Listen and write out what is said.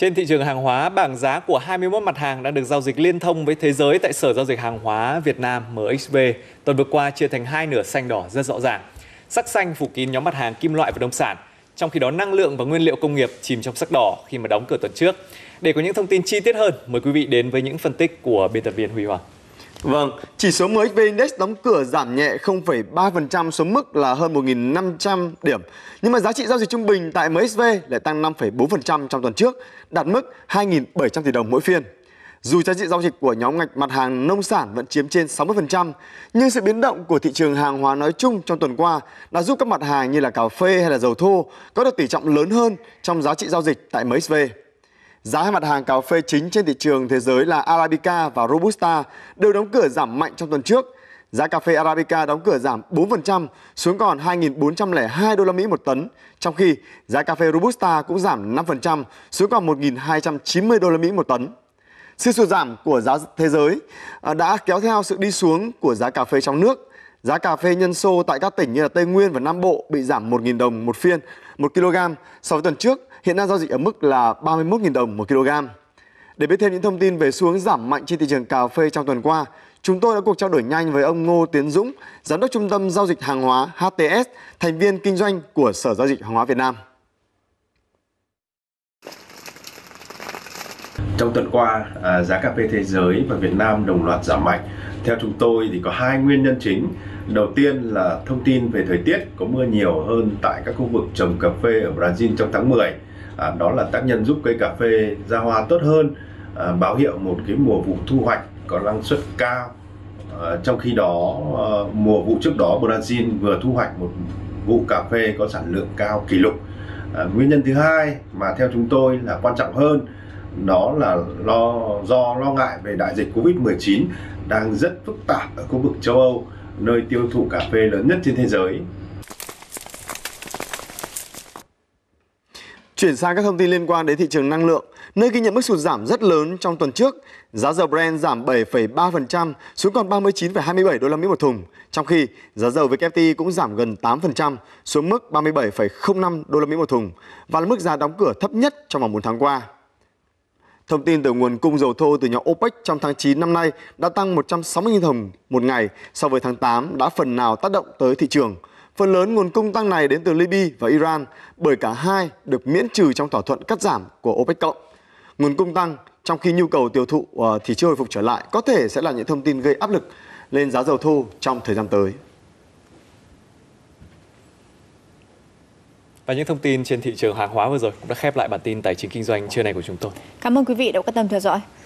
Trên thị trường hàng hóa, bảng giá của 21 mặt hàng đã được giao dịch liên thông với thế giới tại Sở Giao dịch Hàng hóa Việt Nam MXV. Tuần vừa qua chia thành hai nửa xanh đỏ rất rõ ràng. Sắc xanh phủ kín nhóm mặt hàng kim loại và nông sản, trong khi đó năng lượng và nguyên liệu công nghiệp chìm trong sắc đỏ khi mà đóng cửa tuần trước. Để có những thông tin chi tiết hơn, mời quý vị đến với những phân tích của biên tập viên Huy Hoàng. Vâng, chỉ số MXV Index đóng cửa giảm nhẹ 0,3% xuống mức là hơn 1.500 điểm. Nhưng mà giá trị giao dịch trung bình tại MXV lại tăng 5,4% trong tuần trước, đạt mức 2.700 tỷ đồng mỗi phiên. Dù giá trị giao dịch của nhóm ngạch mặt hàng nông sản vẫn chiếm trên 60%, nhưng sự biến động của thị trường hàng hóa nói chung trong tuần qua đã giúp các mặt hàng như là cà phê hay là dầu thô có được tỷ trọng lớn hơn trong giá trị giao dịch tại MXV. Giá hai mặt hàng cà phê chính trên thị trường thế giới là Arabica và Robusta đều đóng cửa giảm mạnh trong tuần trước. Giá cà phê Arabica đóng cửa giảm 4% xuống còn 2.402 đô la Mỹ một tấn, trong khi giá cà phê Robusta cũng giảm 5% xuống còn 1.290 đô la Mỹ một tấn. Sự sụt giảm của giá thế giới à, đã kéo theo sự đi xuống của giá cà phê trong nước. Giá cà phê nhân xô tại các tỉnh như là Tây Nguyên và Nam Bộ bị giảm 1.000 đồng một phiên, 1 kg so với tuần trước, hiện đang giao dịch ở mức là 31.000 đồng một kg. Để biết thêm những thông tin về xu hướng giảm mạnh trên thị trường cà phê trong tuần qua, chúng tôi đã cuộc trao đổi nhanh với ông Ngô Tiến Dũng, Giám đốc Trung tâm Giao dịch Hàng hóa HTS, thành viên kinh doanh của Sở Giao dịch Hàng hóa Việt Nam. Trong tuần qua, à, giá cà phê thế giới và Việt Nam đồng loạt giảm mạnh theo chúng tôi thì có hai nguyên nhân chính. Đầu tiên là thông tin về thời tiết có mưa nhiều hơn tại các khu vực trồng cà phê ở Brazil trong tháng 10. À, đó là tác nhân giúp cây cà phê ra hoa tốt hơn, à, báo hiệu một cái mùa vụ thu hoạch có năng suất cao. À, trong khi đó à, mùa vụ trước đó Brazil vừa thu hoạch một vụ cà phê có sản lượng cao kỷ lục. À, nguyên nhân thứ hai mà theo chúng tôi là quan trọng hơn đó là lo do lo ngại về đại dịch Covid-19 đang rất phức tạp ở khu vực châu Âu, nơi tiêu thụ cà phê lớn nhất trên thế giới. Chuyển sang các thông tin liên quan đến thị trường năng lượng, nơi ghi nhận mức sụt giảm rất lớn trong tuần trước. Giá dầu Brent giảm 7,3% xuống còn 39,27 đô la Mỹ một thùng, trong khi giá dầu WTI cũng giảm gần 8% xuống mức 37,05 đô la Mỹ một thùng và là mức giá đóng cửa thấp nhất trong vòng 4 tháng qua. Thông tin từ nguồn cung dầu thô từ nhóm OPEC trong tháng 9 năm nay đã tăng 160.000 thùng một ngày so với tháng 8 đã phần nào tác động tới thị trường. Phần lớn nguồn cung tăng này đến từ Libya và Iran bởi cả hai được miễn trừ trong thỏa thuận cắt giảm của OPEC cộng. Nguồn cung tăng trong khi nhu cầu tiêu thụ ờ, thì chưa hồi phục trở lại có thể sẽ là những thông tin gây áp lực lên giá dầu thô trong thời gian tới. Và những thông tin trên thị trường hàng hóa vừa rồi cũng đã khép lại bản tin tài chính kinh doanh trưa nay của chúng tôi. Cảm ơn quý vị đã quan tâm theo dõi.